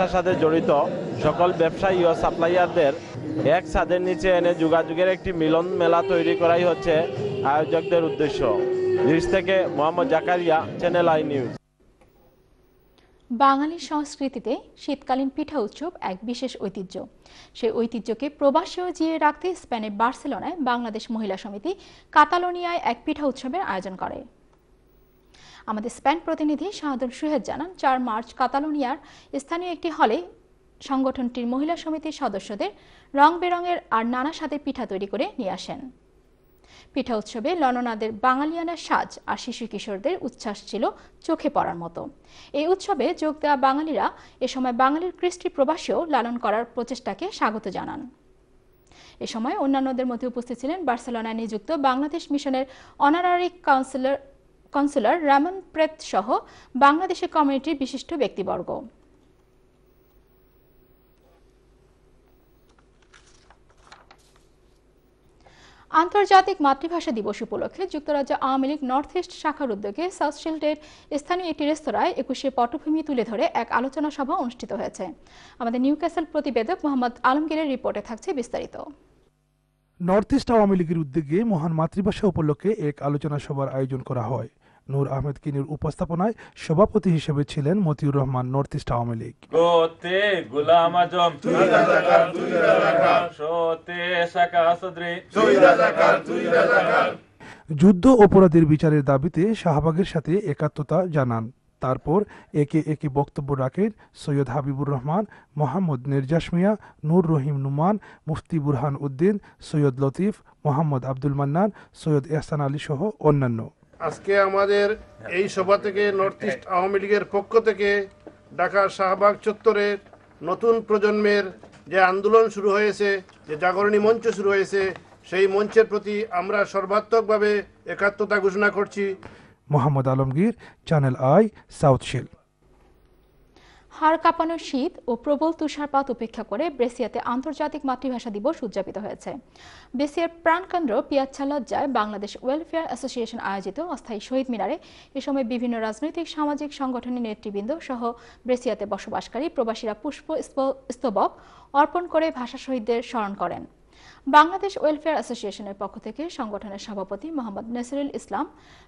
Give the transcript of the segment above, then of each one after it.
ব্যবসার সাথে জড়িত সকল ব্যবসায়ী ও সাপ্লাইয়ারদের এক ছাদের নিচে এনে যোগাযোগের একটি মিলন মেলা তৈরি করাই হচ্ছে আয়োজকদের উদ্দেশ্য নিউজ থেকে Mohammad Zakaria channel i news Bangali সংস্কৃতিতে শীতকালীন পিঠা উৎসব এক বিশেষ ঐতিহ্য সে ঐতিহ্যকে প্রবাসেও জিয়ে রাখতে স্পেনের বার্সেলোনায় বাংলাদেশ মহিলা সমিতি কাতালোনিয়ায় এক পিঠা উৎসবের আয়োজন করে আমাদের স্প্যান প্রতিনিধি শাহাদুল সুহেদ জানান চার মার্চ কাতালোনিয়ার স্থানীয় একটি হলে সংগঠনটির মহিলা সমিতির সদস্যদের রং বেরঙের আর নানা স্বাদের পিঠা তৈরি করে নিয়ে আসেন পিঠা উৎসবে লননাদের বাঙালিয়ানার সাজ আর শিশু কিশোরদের উচ্ছ্বাস ছিল চোখে পড়ার মতো এই উৎসবে যোগ দেওয়া বাঙালিরা এ সময় বাঙালির কৃষ্টি প্রবাসেও লালন করার প্রচেষ্টাকে স্বাগত জানান এ সময় অন্যান্যদের মধ্যে উপস্থিত ছিলেন বার্সেলোনায় নিযুক্ত বাংলাদেশ মিশনের অনারারি কাউন্সিলর কনসুলার রামন প্রেত সহ বাংলাদেশে কমিউনিটির বিশিষ্ট ব্যক্তিবর্গ আন্তর্জাতিক মাতৃভাষা দিবস উপলক্ষে যুক্তরাজ্য আওয়ামী লীগ নর্থ ইস্ট শাখার উদ্যোগে সাউথ শিল্ডের স্থানীয় একটি রেস্তোরাঁয় একুশে পটভূমি তুলে ধরে এক আলোচনা সভা অনুষ্ঠিত হয়েছে আমাদের ক্যাসেল প্রতিবেদক মোহাম্মদ আলমগীরের রিপোর্টে থাকছে বিস্তারিত নর্থ ইস্ট আওয়ামী লীগের উদ্যোগে মহান মাতৃভাষা উপলক্ষে এক আলোচনা সভার আয়োজন করা হয় নূর আহমেদ কিনির উপস্থাপনায় সভাপতি হিসেবে ছিলেন মতিউর রহমান নর্থ ইস্ট আওয়ামী লীগ যুদ্ধ অপরাধীর বিচারের দাবিতে শাহবাগের সাথে একাত্মতা জানান তারপর একে একে বক্তব্য রাখেন সৈয়দ হাবিবুর রহমান মোহাম্মদ নির্জাসমিয়া নূর রহিম নুমান মুফতি বুরহান উদ্দিন সৈয়দ লতিফ মোহাম্মদ আব্দুল মান্নান সৈয়দ এহসান আলী সহ অন্যান্য আজকে আমাদের এই সভা থেকে নর্থ ইস্ট আওয়ামী লীগের পক্ষ থেকে ঢাকা শাহবাগ চত্বরে নতুন প্রজন্মের যে আন্দোলন শুরু হয়েছে যে জাগরণী মঞ্চ শুরু হয়েছে সেই মঞ্চের প্রতি আমরা সর্বাত্মকভাবে একাত্মতা ঘোষণা করছি Mohammad Alamgir channel i South Shields হাড় কাঁপানো শীত ও প্রবল তুষারপাত উপেক্ষা করে ব্রেসিয়াতে আন্তর্জাতিক মাতৃভাষা দিবস উদযাপিত হয়েছে ব্রেসিয়ার প্রাণকেন্দ্র পিয়াচ্ছালজ্জায় বাংলাদেশ ওয়েলফেয়ার অ্যাসোসিয়েশন আয়োজিত অস্থায়ী শহীদ মিনারে এ সময় বিভিন্ন রাজনৈতিক সামাজিক সংগঠনের নেতৃবৃন্দ সহ ব্রেসিয়াতে বসবাসকারী প্রবাসীরা পুষ্প স্তবক অর্পণ করে ভাষা শহীদদের স্মরণ করেন বাংলাদেশ ওয়েলফেয়ার অ্যাসোসিয়েশনের পক্ষ থেকে সংগঠনের সভাপতি মোহাম্মদ নেসরুল ইসলাম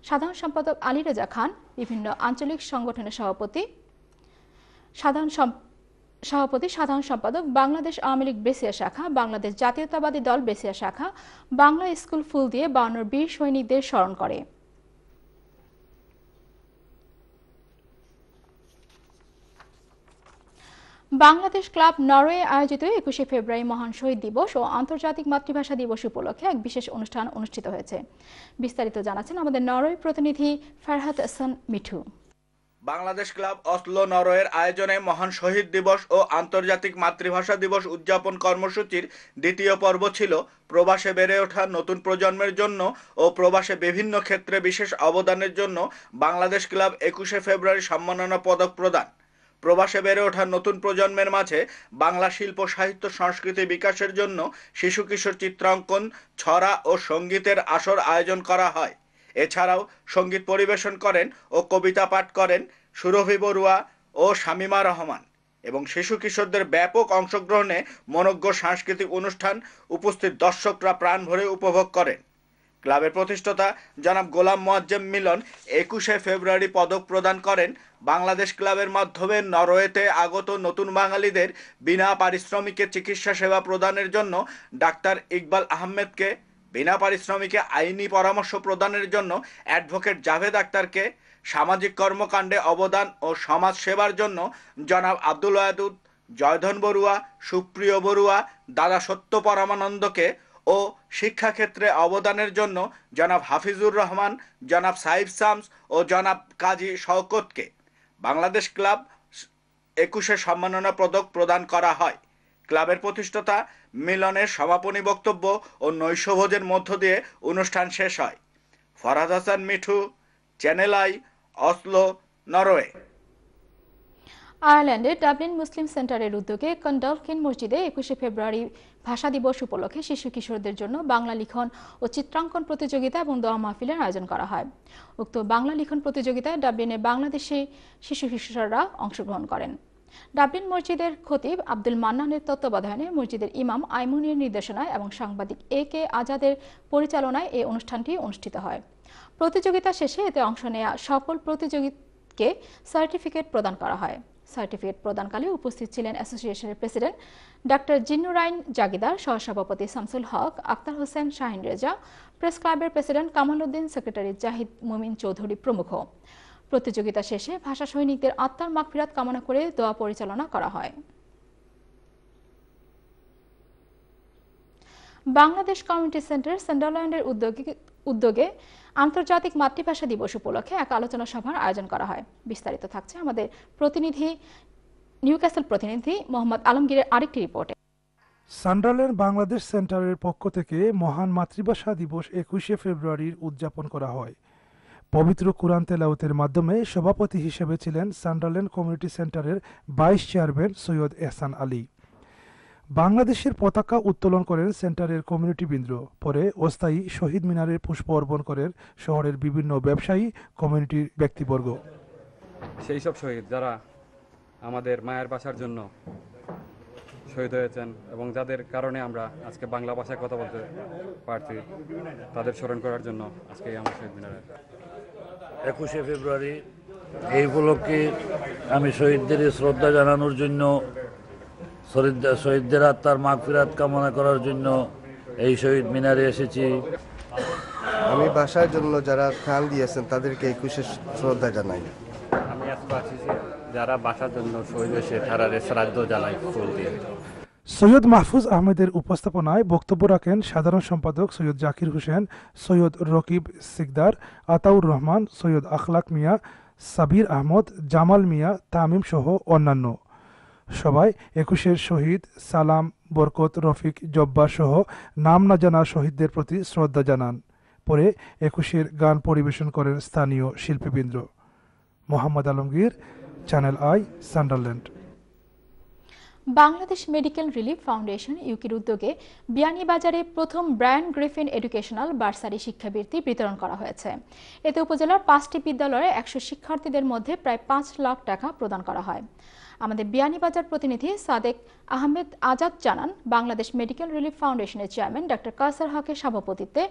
সাধারণ সম্পাদক আলী রেজা খান বিভিন্ন আঞ্চলিক সংগঠনের সভাপতি সাধারণ সভাপতি সাধারণ সম্পাদক বাংলাদেশ আওয়ামী লীগ বেসিয়া শাখা বাংলাদেশ জাতীয়তাবাদী দল বেসিয়া শাখা বাংলা স্কুল ফুল দিয়ে বায়ান্নর বীর সৈনিকদের স্মরণ করে বাংলাদেশ ক্লাব নরওয়ে আয়োজিত একুশে ফেব্রুয়ারি মহান শহীদ দিবস ও আন্তর্জাতিক মাতৃভাষা দিবস উপলক্ষে এক বিশেষ অনুষ্ঠান অনুষ্ঠিত হয়েছে বিস্তারিত জানাচ্ছেন আমাদের নরওয়ে প্রতিনিধি ফারহাত মিঠু বাংলাদেশ ক্লাব অসলো নরওয়ের আয়োজনে মহান শহীদ দিবস ও আন্তর্জাতিক মাতৃভাষা দিবস উদযাপন কর্মসূচির দ্বিতীয় পর্ব ছিল প্রবাসে বেড়ে ওঠা নতুন প্রজন্মের জন্য ও প্রবাসে বিভিন্ন ক্ষেত্রে বিশেষ অবদানের জন্য বাংলাদেশ ক্লাব একুশে ফেব্রুয়ারি সম্মাননা পদক প্রদান প্রবাসে বেড়ে ওঠা নতুন প্রজন্মের মাঝে বাংলা শিল্প সাহিত্য সংস্কৃতি বিকাশের জন্য শিশু কিশোর চিত্রাঙ্কন ছড়া ও সঙ্গীতের আসর আয়োজন করা হয় এছাড়াও সঙ্গীত পরিবেশন করেন ও কবিতা পাঠ করেন সুরভি বড়ুয়া ও শামিমা রহমান এবং শিশু কিশোরদের ব্যাপক অংশগ্রহণে মনজ্ঞ সাংস্কৃতিক অনুষ্ঠান উপস্থিত দর্শকরা প্রাণ ভরে উপভোগ করেন ক্লাবের প্রতিষ্ঠাতা জনাব গোলাম মোয়াজ্জেম মিলন একুশে ফেব্রুয়ারি পদক প্রদান করেন বাংলাদেশ ক্লাবের মাধ্যমে নরওয়েতে আগত নতুন বাঙালিদের বিনা পারিশ্রমিকে চিকিৎসা সেবা প্রদানের জন্য ডাক্তার ইকবাল আহমেদকে বিনা পারিশ্রমিকে আইনি পরামর্শ প্রদানের জন্য অ্যাডভোকেট জাভেদ আক্তারকে সামাজিক কর্মকাণ্ডে অবদান ও সমাজ সেবার জন্য জনাব আব্দুল ওয়াদুদ জয়ধন বড়ুয়া সুপ্রিয় বড়ুয়া দাদা সত্য পরমানন্দকে ও শিক্ষাক্ষেত্রে অবদানের জন্য জনাব হাফিজুর রহমান জনাব সাইফ সামস ও জনাব কাজী শওকতকে বাংলাদেশ ক্লাব একুশে সম্মাননা পদক প্রদান করা হয় ক্লাবের প্রতিষ্ঠাতা মিলনের সমাপনী বক্তব্য ও নৈশভোজের মধ্য দিয়ে অনুষ্ঠান শেষ হয় Faraz Hasan Mithu channel i Oslo Norway আয়ারল্যান্ডের ডাবলিন মুসলিম সেন্টারের উদ্যোগে কন্ডলকিন মসজিদে একুশে ফেব্রুয়ারি ভাষা দিবস উপলক্ষে শিশু কিশোরদের জন্য বাংলা লিখন ও চিত্রাঙ্কন প্রতিযোগিতা এবং দোয়া মাহফিলের আয়োজন করা হয় উক্ত বাংলা লিখন প্রতিযোগিতায় ডাবলিনে বাংলাদেশি শিশু কিশোররা অংশগ্রহণ করেন ডাবলিন মসজিদের খতিব আব্দুল মান্নানের তত্ত্বাবধানে মসজিদের ইমাম আইমুনের নির্দেশনায় এবং সাংবাদিক এ কে আজাদের পরিচালনায় এই অনুষ্ঠানটি অনুষ্ঠিত হয় প্রতিযোগিতা শেষে এতে অংশ নেয়া সকল প্রতিযোগীকে সার্টিফিকেট প্রদান করা হয় সার্টিফিকেট প্রদানকালে উপস্থিত ছিলেন অ্যাসোসিয়েশনের প্রেসিডেন্ট ডাক্তার জিন্নুরাইন জাগিদার সহসভাপতি শামসুল হক আক্তার হোসেন শাহিন রেজা প্রেস ক্লাবের প্রেসিডেন্ট কামাল উদ্দিন সেক্রেটারি জাহিদ মুমিন চৌধুরী প্রমুখ প্রতিযোগিতা শেষে ভাষা সৈনিকদের আত্মার মাগফিরাত কামনা করে দোয়া পরিচালনা করা হয় বাংলাদেশ কমিউনিটি সেন্টার সেন্ডারল্যান্ডের উদ্যোগে উদ্যোগে আন্তর্জাতিক মাতৃভাষা দিবস উপলক্ষে এক আলোচনা সভার আয়োজন করা হয় বিস্তারিত থাকছে আমাদের প্রতিনিধি নিউক্যাসেল প্রতিনিধি মোহাম্মদ আলমগীরের আরেকটি রিপোর্টে সান্ডারল্যান্ড বাংলাদেশ সেন্টারের পক্ষ থেকে মহান মাতৃভাষা দিবস একুশে ফেব্রুয়ারির উদযাপন করা হয় পবিত্র কোরআন তেলাউতের মাধ্যমে সভাপতি হিসেবে ছিলেন সান্ডারল্যান্ড কমিউনিটি সেন্টারের ভাইস চেয়ারম্যান সৈয়দ এহসান আলী বাংলাদেশের পতাকা উত্তোলন করেন সেন্টারের কমিউনিটি কমিউনিটিবৃন্দ পরে অস্থায়ী শহীদ মিনারের পুষ্প অর্পণ করেন শহরের বিভিন্ন ব্যবসায়ী কমিউনিটির ব্যক্তিবর্গ সেই সব শহীদ যারা আমাদের মায়ের বাসার জন্য শহীদ হয়েছেন এবং যাদের কারণে আমরা আজকে বাংলা ভাষায় কথা বলতে পারছি তাদের স্মরণ করার জন্য আজকে আমার শহীদ মিনারে একুশে ফেব্রুয়ারি এই উপলক্ষে আমি শহীদদের শ্রদ্ধা জানানোর জন্য শহীদদের আত্মার ফিরাত কামনা করার জন্য এই শহীদ মিনারে এসেছি আমি বাসার জন্য যারা খান দিয়েছেন তাদেরকে একুশে শ্রদ্ধা জানাই আমি আজকে আছি যারা বাসার জন্য শহীদ এসে তারা শ্রাদ্ধ জানাই ফুল দিয়ে সৈয়দ মাহফুজ আহমেদের উপস্থাপনায় বক্তব্য রাখেন সাধারণ সম্পাদক সৈয়দ জাকির হোসেন সৈয়দ রকিব সিকদার আতাউর রহমান সৈয়দ আখলাক মিয়া সাবির আহমদ জামাল মিয়া তামিম সহ অন্যান্য সবাই একুশের শহীদ সালাম বরকত রফিক জব্বার সহ নাম না জানা শহীদদের প্রতি শ্রদ্ধা জানান পরে একুশের গান পরিবেশন করেন স্থানীয় শিল্পীবৃন্দ Mohammad Alamgir channel i Sunderland Bangladesh medical relief foundation ইউকির উদ্যোগে বিয়ানীবাজারে প্রথম ব্রায়ান গ্রিফিন এডুকেশনাল বার্সারি শিক্ষাবৃত্তি বিতরণ করা হয়েছে এতে উপজেলার পাঁচটি বিদ্যালয়ে একশো শিক্ষার্থীদের মধ্যে প্রায় পাঁচ লাখ টাকা প্রদান করা হয় আমাদের বিয়ানীবাজার প্রতিনিধি সাদেক আহমেদ আজাদ জানান বাংলাদেশ মেডিকেল রিলিফ ফাউন্ডেশনের চেয়ারম্যান ডক্টর কাসার হকের সভাপতিত্বে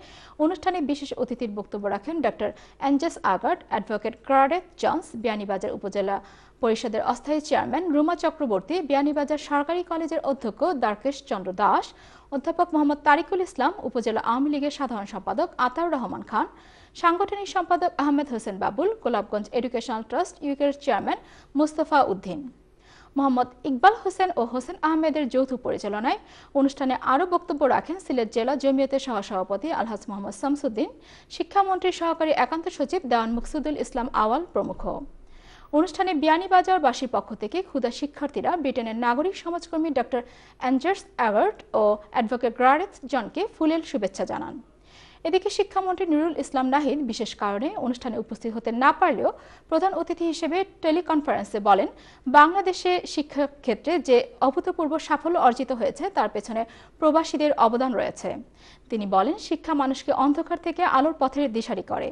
অনুষ্ঠানে বিশেষ অতিথির বক্তব্য রাখেন ডক্টর অ্যাঞ্জেস আগার্ট অ্যাডভোকেট ক্রারেক জন্স বিয়ানীবাজার উপজেলা পরিষদের অস্থায়ী চেয়ারম্যান রুমা চক্রবর্তী বিয়ানীবাজার সরকারি কলেজের অধ্যক্ষ দ্বারকেশ চন্দ্র দাস অধ্যাপক মোহাম্মদ তারিকুল ইসলাম উপজেলা আওয়ামী লীগের সাধারণ সম্পাদক আতাউর রহমান খান সাংগঠনিক সম্পাদক আহমেদ হোসেন বাবুল গোলাপগঞ্জ এডুকেশনাল ট্রাস্ট ইউকের চেয়ারম্যান মুস্তফা উদ্দিন মোহাম্মদ ইকবাল হোসেন ও হোসেন আহমেদের যৌথ পরিচালনায় অনুষ্ঠানে আরও বক্তব্য রাখেন সিলেট জেলা জমিয়তের সহসভাপতি আলহাজ মোহাম্মদ শামসুদ্দিন শিক্ষামন্ত্রীর সহকারী একান্ত সচিব দেওয়ান মুকসুদুল ইসলাম আওয়াল প্রমুখ অনুষ্ঠানে বিয়ানীবাজারবাসীর পক্ষ থেকে ক্ষুদা শিক্ষার্থীরা ব্রিটেনের নাগরিক সমাজকর্মী ডক্টর অ্যাঞ্জার্স অ্যাওয়ার্ড ও অ্যাডভোকেট গ্রারেথ জনকে ফুলেল শুভেচ্ছা জানান এদিকে শিক্ষামন্ত্রী নুরুল ইসলাম নাহিদ বিশেষ কারণে অনুষ্ঠানে উপস্থিত হতে না পারলেও প্রধান অতিথি হিসেবে টেলিকনফারেন্সে বলেন বাংলাদেশে শিক্ষা ক্ষেত্রে যে অভূতপূর্ব সাফল্য অর্জিত হয়েছে তার পেছনে প্রবাসীদের অবদান রয়েছে তিনি বলেন শিক্ষা মানুষকে অন্ধকার থেকে আলোর পথের দিশারি করে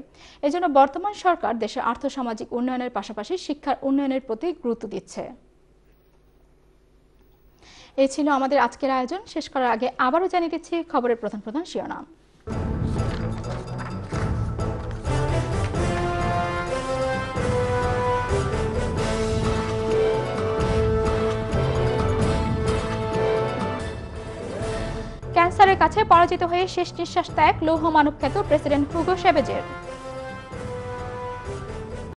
এজন্য বর্তমান সরকার দেশের আর্থসামাজিক উন্নয়নের পাশাপাশি শিক্ষার উন্নয়নের প্রতি গুরুত্ব দিচ্ছে এ ছিল আমাদের আজকের আয়োজন শেষ করার আগে আবারও জানিয়ে দিচ্ছি খবরের প্রধান প্রধান শিরোনাম কাছে পরাজিত হয়ে শেষ নিঃশ্বাস ত্যাগ লৌহ মানবখ্যাত প্রেসিডেন্ট হুগো সেবেজের